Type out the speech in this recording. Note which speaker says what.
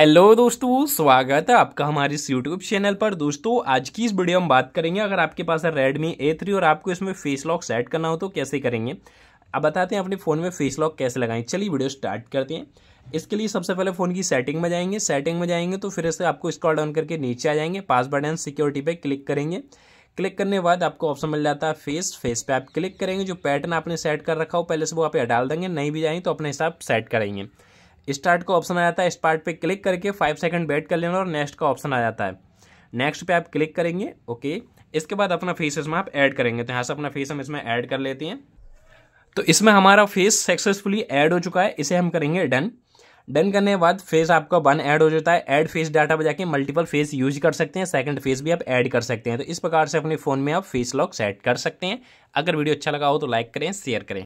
Speaker 1: hello दोस्तों स्वागत है आपका हमारे इस यूट्यूब चैनल पर दोस्तों आज की इस वीडियो हम बात करेंगे अगर आपके पास है रेडमी ए थ्री और आपको इसमें फेस लॉक सेट करना हो तो कैसे करेंगे अब बताते हैं अपने फ़ोन में फेस लॉक कैसे लगाएं चलिए वीडियो स्टार्ट करते हैं इसके लिए सबसे पहले फ़ोन की सेटिंग में जाएंगे सेटिंग में जाएंगे तो फिर इससे आपको स्क्रॉल डाउन करके नीचे आ जाएंगे पासवर्ड एंड सिक्योरिटी पर क्लिक करेंगे क्लिक करने के बाद आपको ऑप्शन मिल जाता है फेस फेस पे आप क्लिक करेंगे जो पैटर्न आपने सेट कर रखा हो पहले से वो आप डाल देंगे नहीं भी जाएंगे तो अपने हिसाब सेट करेंगे स्टार्ट का ऑप्शन आ जाता है स्टार्ट पे क्लिक करके फाइव सेकंड वेट कर लेना और नेक्स्ट का ऑप्शन आ जाता है नेक्स्ट पे आप क्लिक करेंगे ओके इसके बाद अपना फेस इसमें आप ऐड करेंगे तो यहाँ से अपना फेस हम इसमें ऐड कर लेते हैं तो इसमें हमारा फेस सक्सेसफुली ऐड हो चुका है इसे हम करेंगे डन डन करने के बाद फेस आपका वन ऐड हो जाता है ऐड फेस डाटा पर जाके मल्टीपल फेस यूज कर सकते हैं सेकंड फेस भी आप ऐड कर सकते हैं तो इस प्रकार से अपने फ़ोन में आप फेस लॉक सेट कर सकते हैं अगर वीडियो अच्छा लगा हो तो लाइक करें शेयर करें